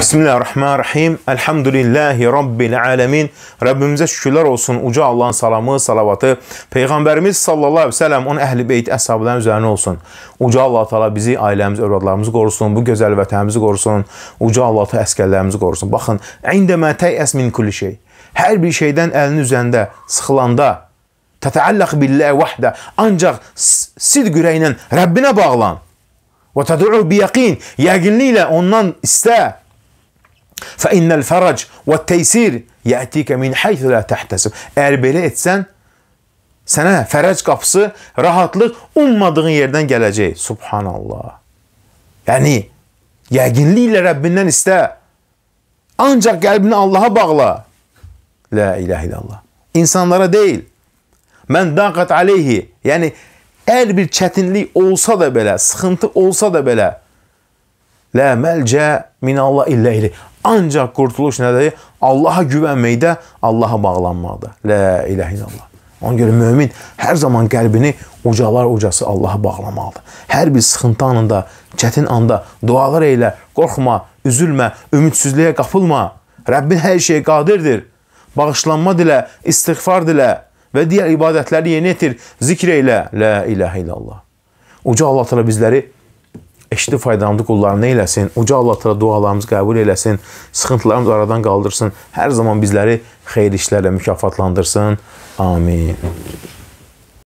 Bismillahirrahmanirrahim. Elhamdülillahi Rabbil alemin. Rəbbimizə şükürlər olsun. Uca Allahın salamı, salavatı. Peyğəmbərimiz sallallahu aleyhi ve sellem, onun əhl-i beyt əsablərin üzərinə olsun. Uca Allah Teala bizi, ailəmiz, övladlarımızı qorusun. Bu gözəl vətənimizi qorusun. Uca Allah Teala əskərlərimizi qorusun. Baxın, indəmə təyəs min kulli şey. Hər bir şeydən əlin üzərində, sıxılanda, tətəalləq billəyə vəhdə, ancaq sidq ürəklə Rəbbinə bağlan. Və təduu biyəqin, yəqinliklə ondan istə. فَاِنَّ الْفَرَجْ وَالْتَيْسِيرِ يَأْتِيكَ مِنْ حَيْثُ لَا تَحْتَسِبْ Eğer belə etsən, sənə fərəc qapısı, rahatlıq ummadığın yerdən gələcək. Subhanallah. Yəni, yəqinliklə Rəbbindən istə. Ancaq qəlbini Allaha bağla. La ilahe illallah. İnsanlara deyil. Mən daqat aleyhi. Yəni, hər bir çətinlik olsa da belə, sıxıntı olsa da belə, Lə məlcə minallah illə ilə. Ancaq qurtuluş nədir? Allaha güvənməkdə, Allaha bağlanmaqda. Lə iləh illallah. Ona görə mömin hər zaman qəlbini ucalar ucası Allaha bağlamalıdır. Hər bir sıxıntı anında, çətin anda dualar elə, qorxma, üzülmə, ümidsizliyə qapılma. Rəbbin hər şeyə qadirdir. Bağışlanma dilə, istighfar dilə və digər ibadətləri yeni etir, zikr elə. Lə iləhə illallah. Uca Allah təala bizləri eşitli faydalandı qullarını eyləsin. Uca Allah təala dualarımızı qəbul eləsin. Sıxıntılarımızı aradan qaldırsın. Hər zaman bizləri xeyir işlərlə mükafatlandırsın. Amin.